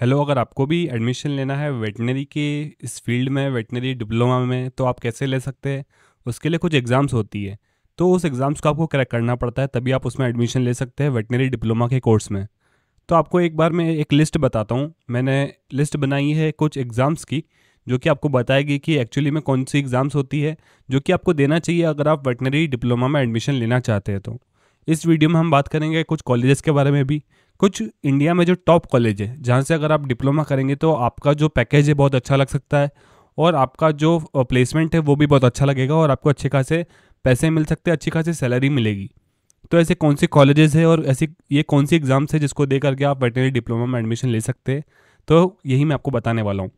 hello अगर आपको भी एडमिशन लेना है वेटनरी के इस फील्ड में वेटनरी डिप्लोमा में तो आप कैसे ले सकते हैं उसके लिए कुछ एग्ज़ाम्स होती है तो उस एग्ज़ाम्स को आपको क्रैक करना पड़ता है तभी आप उसमें एडमिशन ले सकते हैं वेटनरी डिप्लोमा के कोर्स में तो आपको एक बार मैं एक लिस्ट बताता हूँ मैंने लिस्ट बनाई है कुछ एग्ज़ाम्स की जो कि आपको बताएगी कि एक्चुअली में कौन सी एग्ज़ाम्स होती है जो कि आपको देना चाहिए अगर आप वेटनरी डिप्लोमा में एडमिशन लेना चाहते हैं तो इस वीडियो में हम बात करेंगे कुछ कॉलेजेस के बारे में भी कुछ इंडिया में जो टॉप कॉलेज है जहाँ से अगर आप डिप्लोमा करेंगे तो आपका जो पैकेज है बहुत अच्छा लग सकता है और आपका जो प्लेसमेंट है वो भी बहुत अच्छा लगेगा और आपको अच्छे खासे पैसे मिल सकते हैं अच्छी खासी सैलरी मिलेगी तो ऐसे कौन से कॉलेजेस है और ऐसी ये कौन सी एग्ज़ाम्स है जिसको दे करके आप वेटनरी डिप्लोमा में एडमिशन ले सकते हैं तो यही मैं आपको बताने वाला हूँ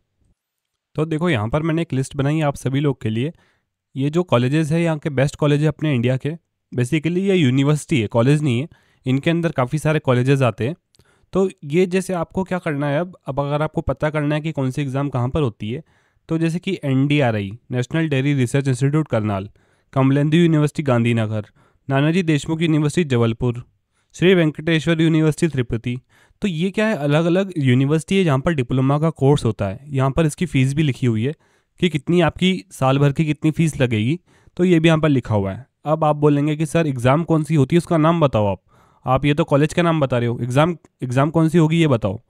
तो देखो यहाँ पर मैंने एक लिस्ट बनाई है आप सभी लोग के लिए ये जो कॉलेजेस है यहाँ के बेस्ट कॉलेज है अपने इंडिया के बेसिकली ये यूनिवर्सिटी है कॉलेज नहीं है इनके अंदर काफ़ी सारे कॉलेजेस आते हैं तो ये जैसे आपको क्या करना है अब अब अगर आपको पता करना है कि कौन सी एग्ज़ाम कहाँ पर होती है तो जैसे कि N national dairy research institute Karnal Kamdhenu university Gandhinagar Nanaji Deshmukh university Jabalpur Shri Venkateswara university Tirupati तो ये क्या है अलग अलग यूनिवर्सिटी है जहाँ पर डिप्लोमा का कोर्स होता है यहाँ पर इसकी फ़ीस भी लिखी हुई है कि कितनी आपकी साल भर की कितनी फ़ीस लगेगी तो ये भी यहाँ पर लिखा हुआ है अब आप बोलेंगे कि सर एग्ज़ाम कौन सी होती है उसका नाम बताओ आप आप ये तो कॉलेज का नाम बता रहे हो एग्ज़ाम एग्ज़ाम कौन सी होगी ये बताओ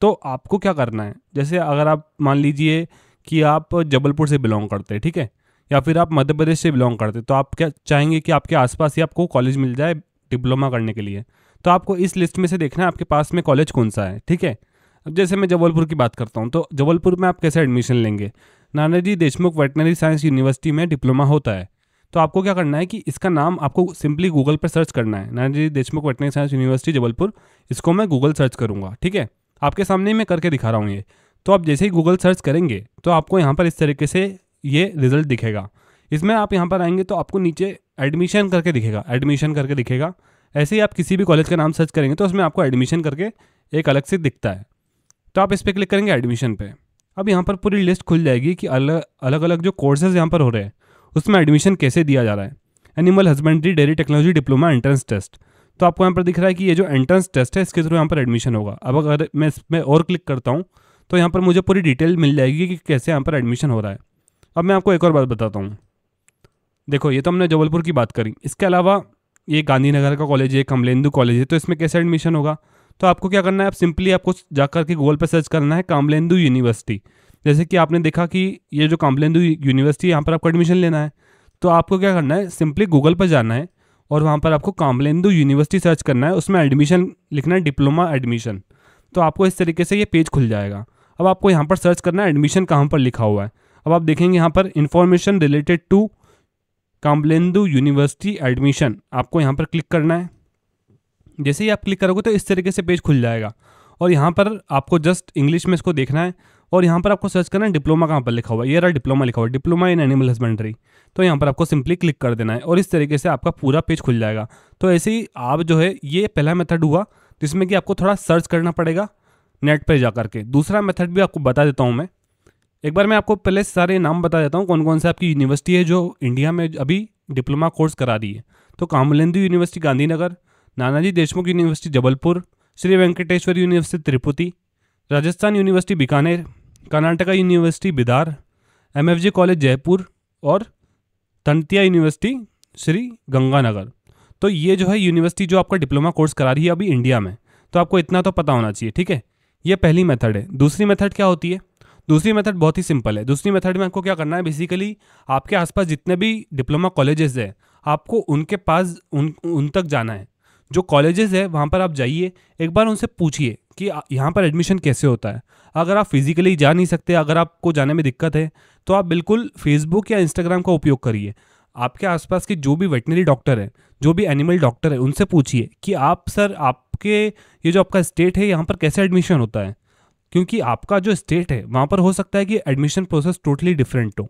तो आपको क्या करना है जैसे अगर आप मान लीजिए कि आप जबलपुर से बिलोंग करते हैं ठीक है या फिर आप मध्य प्रदेश से बिलोंग करते तो आप क्या चाहेंगे कि आपके आसपास ही आपको कॉलेज मिल जाए डिप्लोमा करने के लिए तो आपको इस लिस्ट में से देखना है आपके पास में कॉलेज कौन सा है ठीक है अब जैसे मैं जबलपुर की बात करता हूँ तो जबलपुर में आप कैसे एडमिशन लेंगे Nanaji Deshmukh veterinary science university में डिप्लोमा होता है तो आपको क्या करना है कि इसका नाम आपको सिंपली गूगल पर सर्च करना है Nanaji Deshmukh veterinary science university Jabalpur इसको मैं गूगल सर्च करूँगा ठीक है आपके सामने मैं करके दिखा रहा हूँ ये तो आप जैसे ही गूगल सर्च करेंगे तो आपको यहाँ पर इस तरीके से ये रिजल्ट दिखेगा इसमें आप यहाँ पर आएंगे तो आपको नीचे एडमिशन करके दिखेगा एडमिशन करके दिखेगा ऐसे ही आप किसी भी कॉलेज का नाम सर्च करेंगे तो उसमें आपको एडमिशन करके एक अलग से दिखता है तो आप इस पर क्लिक करेंगे एडमिशन पे अब यहाँ पर पूरी लिस्ट खुल जाएगी कि अलग अलग अलग जो कोर्सेज़ यहाँ पर हो रहे हैं उसमें एडमिशन कैसे दिया जा रहा है animal husbandry dairy technology diploma entrance test तो आपको यहाँ पर दिख रहा है कि ये जो एंट्रेंस टेस्ट है इसके थ्रू यहाँ पर एडमिशन होगा अब अगर मैं इसमें और क्लिक करता हूँ तो यहाँ पर मुझे पूरी डिटेल मिल जाएगी कि कैसे यहाँ पर एडमिशन हो रहा है अब मैं आपको एक और बात बताता हूँ देखो ये तो हमने जबलपुर की बात करी इसके अलावा ये गांधीनगर का कॉलेज है कमलेंदु कॉलेज है तो इसमें कैसे एडमिशन होगा तो आपको क्या करना है आप सिंपली आपको जाकर के गूगल पर सर्च करना है कामलेंदु यूनिवर्सिटी जैसे कि आपने देखा कि ये जो काम्पलेंदु यूनिवर्सिटी यहाँ पर आपको एडमिशन लेना है तो आपको क्या करना है सिंपली गूगल पर जाना है और वहाँ पर आपको कामलेंदु यूनिवर्सिटी सर्च करना है उसमें एडमिशन लिखना है डिप्लोमा एडमिशन तो आपको इस तरीके से ये पेज खुल जाएगा अब आपको यहाँ पर सर्च करना है एडमिशन कहाँ पर लिखा हुआ है अब आप देखेंगे यहाँ पर information related to Kamdhenu university admission आपको यहाँ पर क्लिक करना है जैसे ही आप क्लिक करोगे तो इस तरीके से पेज खुल जाएगा और यहाँ पर आपको जस्ट इंग्लिश में इसको देखना है और यहाँ पर आपको सर्च करना है डिप्लोमा कहाँ पर लिखा हुआ है ये रहा डिप्लोमा लिखा हुआ है डिप्लोमा इन एनिमल हस्बेंड्री तो यहाँ पर आपको सिंपली क्लिक कर देना है और इस तरीके से आपका पूरा पेज खुल जाएगा तो ऐसे ही आप जो है ये पहला मेथड हुआ जिसमें कि आपको थोड़ा सर्च करना पड़ेगा नेट पर जा करके दूसरा मेथड भी आपको बता देता हूँ मैं एक बार मैं आपको पहले सारे नाम बता देता हूँ कौन कौन से आपकी यूनिवर्सिटी है जो इंडिया में अभी डिप्लोमा कोर्स करा रही है तो Kamdhenu university Gandhinagar Nanaji Deshmukh university Jabalpur Shri Venkateswara university Tirupati Rajasthan university Bikaner Karnataka university Bidar M college Jaipur और तंतिया यूनिवर्सिटी श्री गंगानगर तो ये जो है यूनिवर्सिटी जो आपका डिप्लोमा कोर्स करा रही है अभी इंडिया में तो आपको इतना तो पता होना चाहिए ठीक है ये पहली मेथड है दूसरी मेथड क्या होती है दूसरी मेथड बहुत ही सिंपल है दूसरी मेथड में आपको क्या करना है बेसिकली आपके आसपास जितने भी डिप्लोमा कॉलेजेस हैं आपको उनके पास उन उन तक जाना है जो कॉलेजेस है वहाँ पर आप जाइए एक बार उनसे पूछिए कि यहाँ पर एडमिशन कैसे होता है अगर आप फिज़िकली जा नहीं सकते अगर आपको जाने में दिक्कत है तो आप बिल्कुल फेसबुक या इंस्टाग्राम का उपयोग करिए आपके आसपास के जो भी वेटनरी डॉक्टर हैं जो भी एनिमल डॉक्टर हैं उनसे पूछिए कि आप सर आपके ये जो आपका स्टेट है यहाँ पर कैसे एडमिशन होता है क्योंकि आपका जो स्टेट है वहाँ पर हो सकता है कि एडमिशन प्रोसेस टोटली डिफरेंट हो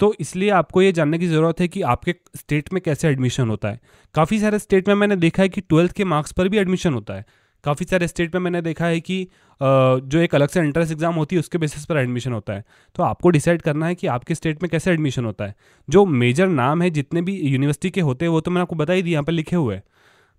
तो इसलिए आपको ये जानने की ज़रूरत है कि आपके स्टेट में कैसे एडमिशन होता है काफ़ी सारे स्टेट में मैंने देखा है कि ट्वेल्थ के मार्क्स पर भी एडमिशन होता है काफ़ी सारे स्टेट में मैंने देखा है कि जो एक अलग से एंट्रेंस एग्ज़ाम होती है उसके बेसिस पर एडमिशन होता है तो आपको डिसाइड करना है कि आपके स्टेट में कैसे एडमिशन होता है जो मेजर नाम है जितने भी यूनिवर्सिटी के होते हैं वो तो मैंने आपको बता ही दी यहाँ पर लिखे हुए हैं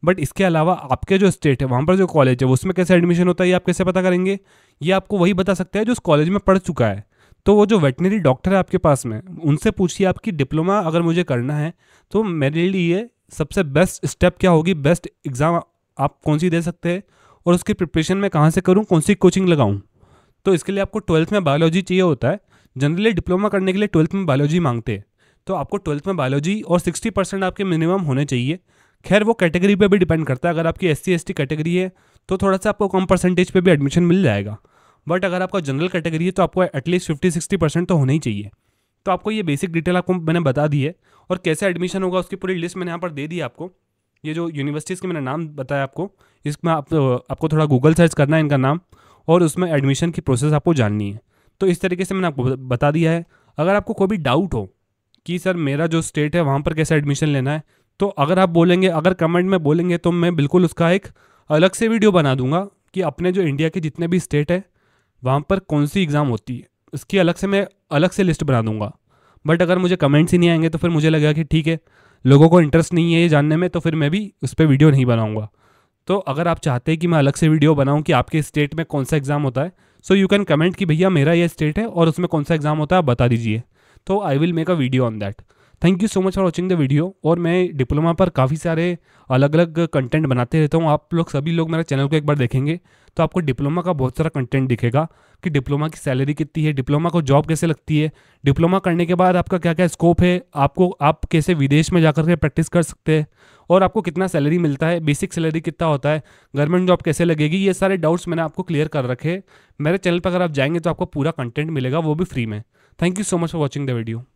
बट इसके अलावा आपके जो स्टेट है वहाँ पर जो कॉलेज है उसमें कैसे एडमिशन होता है ये आप कैसे पता करेंगे ये आपको वही बता सकता है जो उस कॉलेज में पढ़ चुका है तो वो जो वेटनरी डॉक्टर है आपके पास में उनसे पूछिए आपकी डिप्लोमा अगर मुझे करना है तो मेरे लिए सबसे बेस्ट स्टेप क्या होगी बेस्ट एग्ज़ाम आप कौन सी दे सकते हैं और उसकी प्रिपरेशन मैं कहाँ से करूँ कौन सी कोचिंग लगाऊँ तो इसके लिए आपको ट्वेल्थ में बायोलॉजी चाहिए होता है जनरली डिप्लोमा करने के लिए ट्वेल्थ में बायोलॉजी मांगते हैं तो आपको ट्वेल्थ में बायोलॉजी और सिक्सटी परसेंट आपके मिनिमम होने चाहिए खैर वो कैटेगरी पे भी डिपेंड करता है अगर आपकी एस सी कैटेगरी है तो थोड़ा सा आपको कम परसेंटेज पे भी एडमिशन मिल जाएगा बट अगर आपका जनरल कैटेगरी है तो आपको एटलीस्ट फिफ्टी सिक्सटी परसेंट तो होना ही चाहिए तो आपको ये बेसिक डिटेल आपको मैंने बता दी है और कैसे एडमिशन होगा उसकी पूरी लिस्ट मैंने यहाँ पर दे दी आपको ये जो यूनिवर्सिटीज़ के मैंने नाम बताया आपको इसमें आप आपको थोड़ा गूगल सर्च करना है इनका नाम और उसमें एडमिशन की प्रोसेस आपको जाननी है तो इस तरीके से मैंने आपको बता दिया है अगर आपको कोई भी डाउट हो कि सर मेरा जो स्टेट है वहाँ पर कैसे एडमिशन लेना है तो अगर आप बोलेंगे अगर कमेंट में बोलेंगे तो मैं बिल्कुल उसका एक अलग से वीडियो बना दूंगा कि अपने जो इंडिया के जितने भी स्टेट हैं वहाँ पर कौन सी एग्ज़ाम होती है इसकी अलग से मैं अलग से लिस्ट बना दूंगा बट अगर मुझे कमेंट्स ही नहीं आएंगे तो फिर मुझे लगेगा कि ठीक है लोगों को इंटरेस्ट नहीं है ये जानने में तो फिर मैं भी उस पर वीडियो नहीं बनाऊँगा तो अगर आप चाहते हैं कि मैं अलग से वीडियो बनाऊँ कि आपके स्टेट में कौन सा एग्ज़ाम होता है सो यू कैन कमेंट कि भैया मेरा यह स्टेट है और उसमें कौन सा एग्ज़ाम होता है आप बता दीजिए तो I will make a video on that thank you so much for watching the video और मैं डिप्लोमा पर काफ़ी सारे अलग अलग कंटेंट बनाते रहता हूँ आप लोग सभी लोग मेरे चैनल को एक बार देखेंगे तो आपको डिप्लोमा का बहुत सारा कंटेंट दिखेगा कि डिप्लोमा की सैलरी कितनी है डिप्लोमा को जॉब कैसे लगती है डिप्लोमा करने के बाद आपका क्या क्या स्कोप है आपको आप कैसे विदेश में जाकर के प्रैक्टिस कर सकते हैं और आपको कितना सैलरी मिलता है बेसिक सैलरी कितना होता है गवर्नमेंट जॉब कैसे लगेगी ये सारे डाउट्स मैंने आपको क्लियर कर रखे मेरे चैनल पर अगर आप जाएंगे तो आपको पूरा कंटेंट मिलेगा वो भी फ्री में thank you so much for watching the video